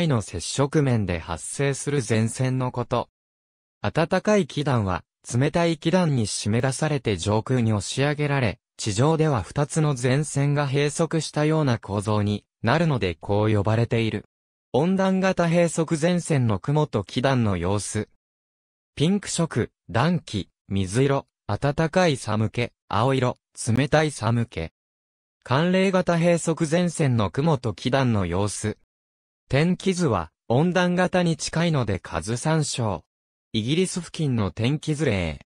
肺の接触面で発生する前線のこと。暖かい気団は、冷たい気団に締め出されて上空に押し上げられ、地上では2つの前線が閉塞したような構造になるのでこう呼ばれている。温暖型閉塞前線の雲と気団の様子。ピンク色、暖気、水色、暖かい寒気、青色、冷たい寒気。寒冷型閉塞前線の雲と気団の様子。天気図は温暖型に近いので数参照。イギリス付近の天気図例。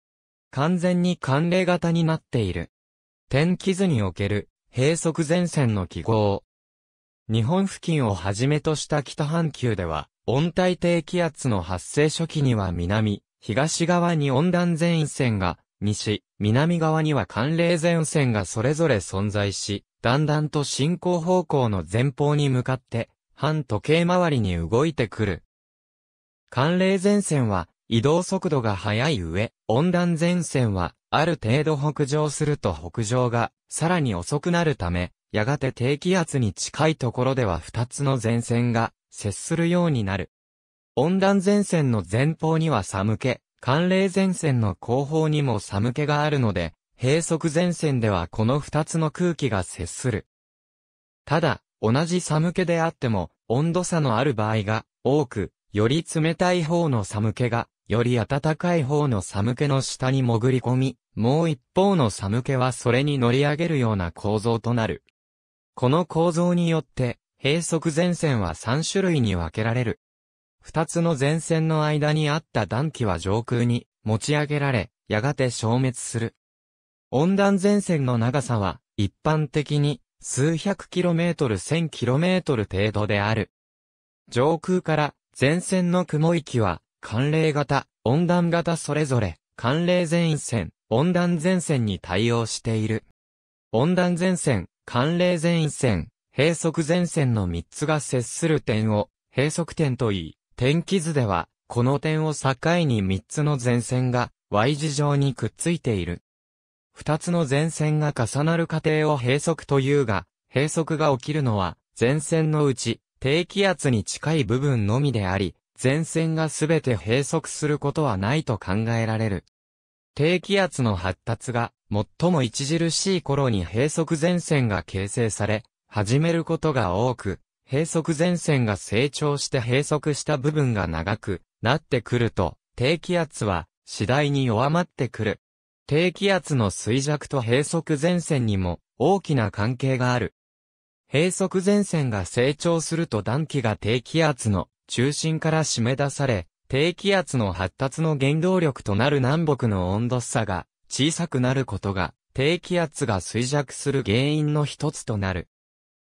完全に寒冷型になっている。天気図における閉塞前線の記号。日本付近をはじめとした北半球では、温帯低気圧の発生初期には南、東側に温暖前線が、西、南側には寒冷前線がそれぞれ存在し、だんだんと進行方向の前方に向かって反時計回りに動いてくる。寒冷前線は移動速度が速い上、温暖前線はある程度北上すると北上がさらに遅くなるため、やがて低気圧に近いところでは2つの前線が接するようになる。温暖前線の前方には寒気、寒冷前線の後方にも寒気があるので、閉塞前線ではこの2つの空気が接する。ただ、同じ寒気であっても、温度差のある場合が多く、より冷たい方の寒気が、より暖かい方の寒気の下に潜り込み、もう一方の寒気はそれに乗り上げるような構造となる。この構造によって、閉塞前線は3種類に分けられる。2つの前線の間にあった暖気は上空に持ち上げられ、やがて消滅する。温暖前線の長さは、一般的に数百キロメートル千キロメートル程度である。上空から前線の雲域は寒冷型、温暖型それぞれ寒冷前線、温暖前線に対応している。温暖前線、寒冷前線、閉塞前線の3つが接する点を閉塞点と言い、天気図ではこの点を境に3つの前線が Y 字状にくっついている。二つの前線が重なる過程を閉塞というが、閉塞が起きるのは、前線のうち、低気圧に近い部分のみであり、前線がすべて閉塞することはないと考えられる。低気圧の発達が、最も著しい頃に閉塞前線が形成され、始めることが多く、閉塞前線が成長して閉塞した部分が長くなってくると、低気圧は次第に弱まってくる。低気圧の衰弱と閉塞前線にも大きな関係がある。閉塞前線が成長すると暖気が低気圧の中心から締め出され、低気圧の発達の原動力となる南北の温度差が小さくなることが低気圧が衰弱する原因の一つとなる。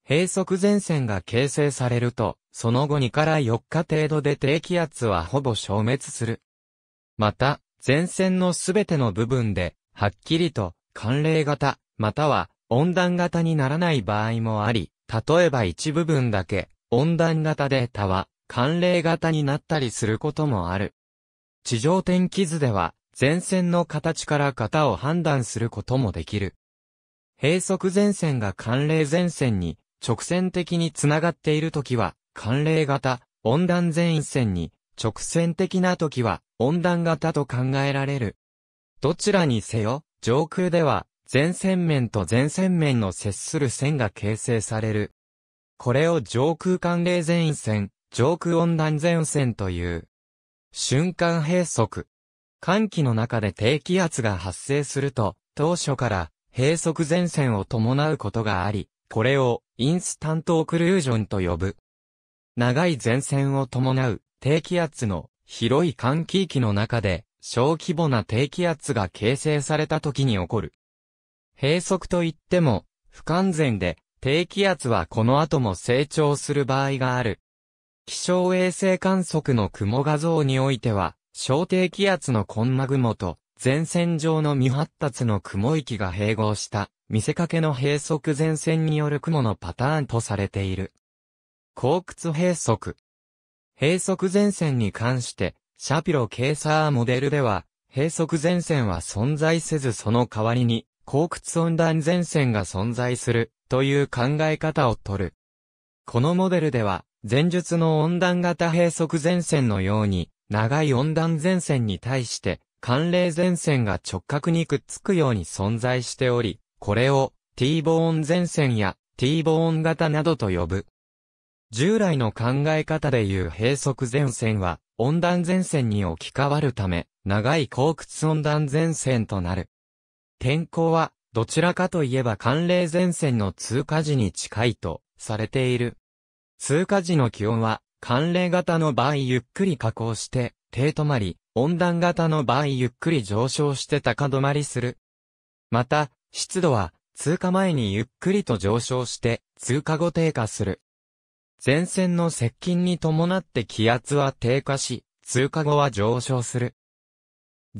閉塞前線が形成されると、その後2から4日程度で低気圧はほぼ消滅する。また、前線のすべての部分で、はっきりと、寒冷型、または温暖型にならない場合もあり、例えば一部分だけ、温暖型データは、寒冷型になったりすることもある。地上天気図では、前線の形から型を判断することもできる。閉塞前線が寒冷前線に直線的につながっているときは、寒冷型、温暖前線に直線的な時は温暖型と考えられる。どちらにせよ、上空では前線面と前線面の接する線が形成される。これを上空寒冷前線、上空温暖前線という。瞬間閉塞。寒気の中で低気圧が発生すると、当初から閉塞前線を伴うことがあり、これをインスタントオクルージョンと呼ぶ。長い前線を伴う低気圧の広い寒気域の中で小規模な低気圧が形成された時に起こる。閉塞といっても不完全で低気圧はこの後も成長する場合がある。気象衛星観測の雲画像においては、小低気圧のコンマ雲と前線上の未発達の雲域が併合した見せかけの閉塞前線による雲のパターンとされている。後屈閉塞。閉塞前線に関して、シャピロ・ケーサーモデルでは、閉塞前線は存在せずその代わりに、高屈温暖前線が存在する、という考え方をとる。このモデルでは、前述の温暖型閉塞前線のように、長い温暖前線に対して、寒冷前線が直角にくっつくように存在しており、これを T ボーン前線や T ボーン型などと呼ぶ。従来の考え方でいう閉塞前線は、温暖前線に置き換わるため、長い高屈温暖前線となる。天候は、どちらかといえば寒冷前線の通過時に近いと、されている。通過時の気温は、寒冷型の場合ゆっくり下降して、低止まり、温暖型の場合ゆっくり上昇して高止まりする。また、湿度は、通過前にゆっくりと上昇して、通過後低下する。前線の接近に伴って気圧は低下し、通過後は上昇する。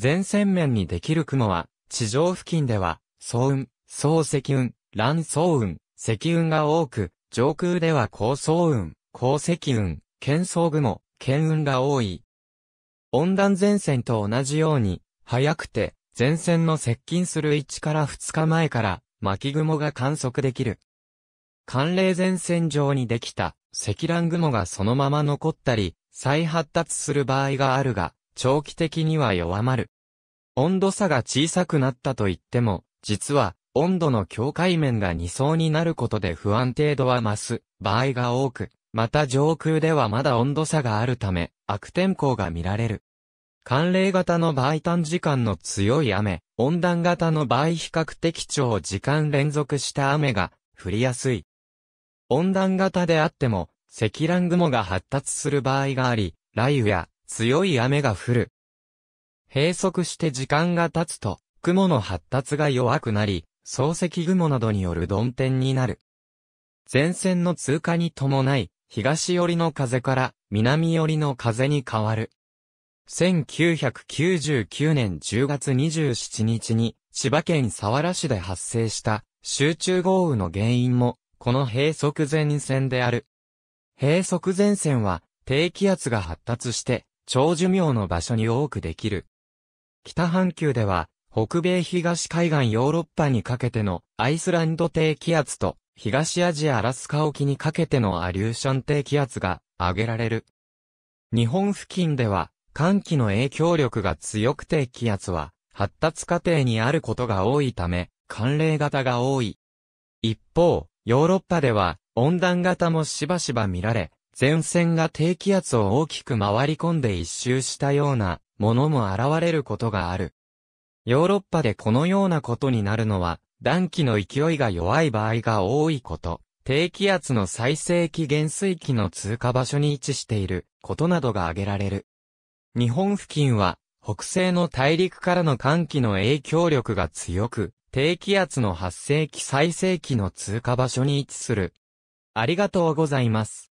前線面にできる雲は、地上付近では、層雲、層積雲、乱層雲、積雲が多く、上空では高層雲、高積雲、剣層雲、剣雲が多い。温暖前線と同じように、早くて、前線の接近する1から2日前から、巻雲が観測できる。寒冷前線上にできた積乱雲がそのまま残ったり、再発達する場合があるが、長期的には弱まる。温度差が小さくなったと言っても、実は、温度の境界面が2層になることで不安定度は増す場合が多く、また上空ではまだ温度差があるため、悪天候が見られる。寒冷型の場合短時間の強い雨、温暖型の場合比較的長時間連続した雨が降りやすい。温暖型であっても、積乱雲が発達する場合があり、雷雨や強い雨が降る。閉塞して時間が経つと、雲の発達が弱くなり、漱石雲などによる鈍天になる。前線の通過に伴い、東寄りの風から南寄りの風に変わる。1999年10月27日に千葉県佐原市で発生した集中豪雨の原因もこの閉塞前線である。閉塞前線は、低気圧が発達して、長寿命の場所に多くできる。北半球では、北米東海岸ヨーロッパにかけてのアイスランド低気圧と、東アジアアラスカ沖にかけてのアリューション低気圧が挙げられる。日本付近では、寒気の影響力が強く低気圧は、発達過程にあることが多いため、寒冷型が多い。一方、ヨーロッパでは温暖型もしばしば見られ、前線が低気圧を大きく回り込んで一周したようなものも現れることがある。ヨーロッパでこのようなことになるのは、暖気の勢いが弱い場合が多いこと、低気圧の最盛期減衰期の通過場所に位置していることなどが挙げられる。日本付近は、北西の大陸からの寒気の影響力が強く、低気圧の発生期最盛期の通過場所に位置する。ありがとうございます。